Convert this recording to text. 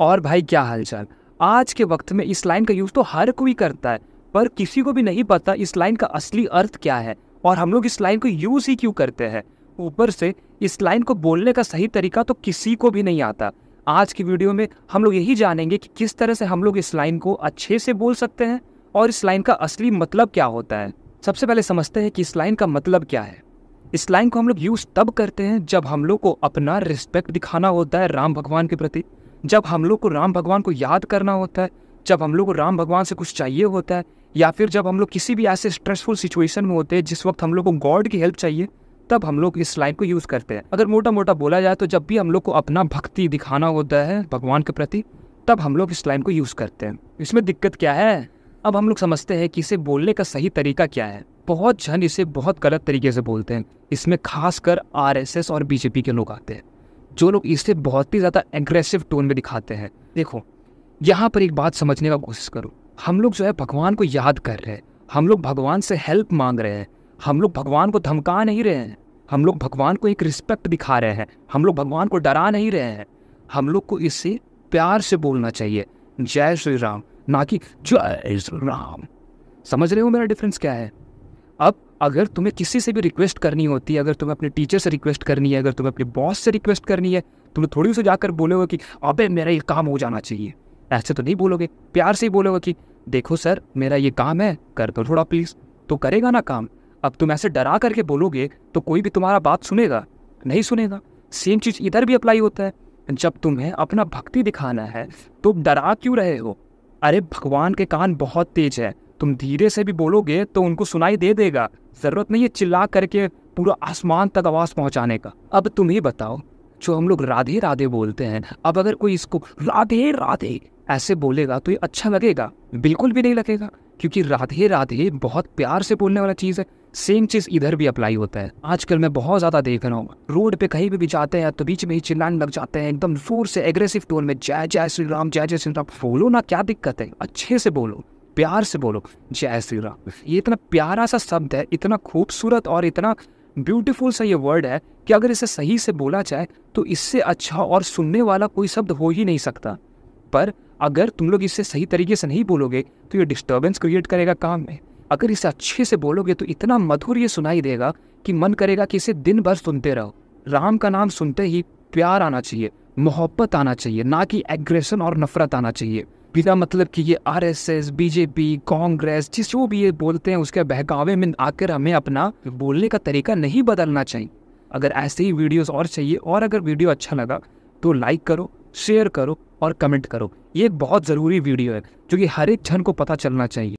और भाई क्या हालचाल आज के वक्त में इस लाइन का यूज़ तो हर कोई करता है पर किसी को भी नहीं पता इस लाइन का असली अर्थ क्या है और हम लोग इस लाइन को यूज़ ही क्यों करते हैं ऊपर से इस लाइन को बोलने का सही तरीका तो किसी को भी नहीं आता आज की वीडियो में हम लोग यही जानेंगे कि किस तरह से हम लोग इस लाइन को अच्छे से बोल सकते हैं और इस लाइन का असली मतलब क्या होता है सबसे पहले समझते हैं कि इस लाइन का मतलब क्या है इस लाइन को हम लोग यूज़ तब करते हैं जब हम लोग को अपना रिस्पेक्ट दिखाना होता है राम भगवान के प्रति जब हम लोग को राम भगवान को याद करना होता है जब हम लोग को राम भगवान से कुछ चाहिए होता है या फिर जब हम लोग किसी भी ऐसे स्ट्रेसफुल सिचुएशन में होते हैं जिस वक्त हम लोग को गॉड की हेल्प चाहिए तब हम लोग इस लाइन को यूज़ करते हैं अगर मोटा मोटा बोला जाए तो जब भी हम लोग को अपना भक्ति दिखाना होता है भगवान के प्रति तब हम लोग इस लाइन को यूज़ करते हैं इसमें दिक्कत क्या है अब हम लोग समझते हैं कि इसे बोलने का सही तरीका क्या है बहुत जन इसे बहुत गलत तरीके से बोलते हैं इसमें खासकर आरएसएस और बीजेपी के लोग आते हैं जो लोग इसे बहुत ही ज़्यादा एग्रेसिव टोन में दिखाते हैं देखो यहाँ पर एक बात समझने का कोशिश करो हम लोग जो है भगवान को याद कर रहे हैं हम लोग भगवान से हेल्प मांग रहे हैं हम लोग भगवान को धमका नहीं रहे हैं हम लोग भगवान को एक रिस्पेक्ट दिखा रहे हैं हम लोग भगवान को डरा नहीं रहे हैं हम लोग को इससे प्यार से बोलना चाहिए जय श्री राम ना कि जय श्री राम समझ रहे हो मेरा डिफरेंस क्या है अब अगर तुम्हें किसी से भी रिक्वेस्ट करनी होती है अगर तुम्हें अपने टीचर से रिक्वेस्ट करनी है अगर तुम्हें अपने बॉस से रिक्वेस्ट करनी है तुम्हें थोड़ी उसे जाकर बोलोगे कि अबे मेरा ये काम हो जाना चाहिए ऐसे तो नहीं बोलोगे प्यार से ही बोलोगे कि देखो सर मेरा ये काम है कर दो थोड़ा प्लीज़ तो करेगा ना काम अब तुम ऐसे डरा करके बोलोगे तो कोई भी तुम्हारा बात सुनेगा नहीं सुनेगा सेम चीज़ इधर भी अप्लाई होता है जब तुम्हें अपना भक्ति दिखाना है तो डरा क्यों रहे हो अरे भगवान के कान बहुत तेज है तुम धीरे से भी बोलोगे तो उनको सुनाई दे देगा ज़रूरत नहीं है चिल्ला करके पूरा आसमान तक आवाज़ पहुंचाने का अब तुम ही बताओ जो हम लोग राधे राधे बोलते हैं अब अगर कोई इसको राधे राधे ऐसे बोलेगा तो ये अच्छा लगेगा बिल्कुल भी नहीं लगेगा क्योंकि राधे राधे बहुत प्यार से बोलने वाला चीज़ है सेम चीज़ इधर भी अप्लाई होता है आजकल मैं बहुत ज़्यादा देख रहा हूँ रोड पे कहीं भी भी जाते हैं तो बीच में ही चिल्लाने लग जाते हैं एकदम जोर से एग्रेसिव टोन में जय जय श्री राम जय जय श्री राम बोलो ना क्या दिक्कत है अच्छे से बोलो प्यार से बोलो जय श्री राम ये इतना प्यारा सा शब्द है इतना खूबसूरत और इतना ब्यूटीफुल सा ये वर्ड है कि अगर इसे सही से बोला जाए तो इससे अच्छा और सुनने वाला कोई शब्द हो ही नहीं सकता पर अगर तुम लोग इसे सही तरीके से नहीं बोलोगे तो ये डिस्टर्बेंस क्रिएट करेगा काम में अगर इसे अच्छे से बोलोगे तो इतना मधुर ये सुनाई देगा कि मन करेगा कि इसे दिन भर सुनते रहो राम का नाम सुनते ही प्यार आना चाहिए मोहब्बत आना चाहिए ना कि एग्रेशन और नफरत आना चाहिए बिना मतलब कि ये आरएसएस बीजेपी कांग्रेस जिस जो भी ये बोलते हैं उसके बहकावे में आकर हमें अपना बोलने का तरीका नहीं बदलना चाहिए अगर ऐसे ही वीडियोस और चाहिए और अगर वीडियो अच्छा लगा तो लाइक करो शेयर करो और कमेंट करो ये एक बहुत ज़रूरी वीडियो है जो कि हर एक जन को पता चलना चाहिए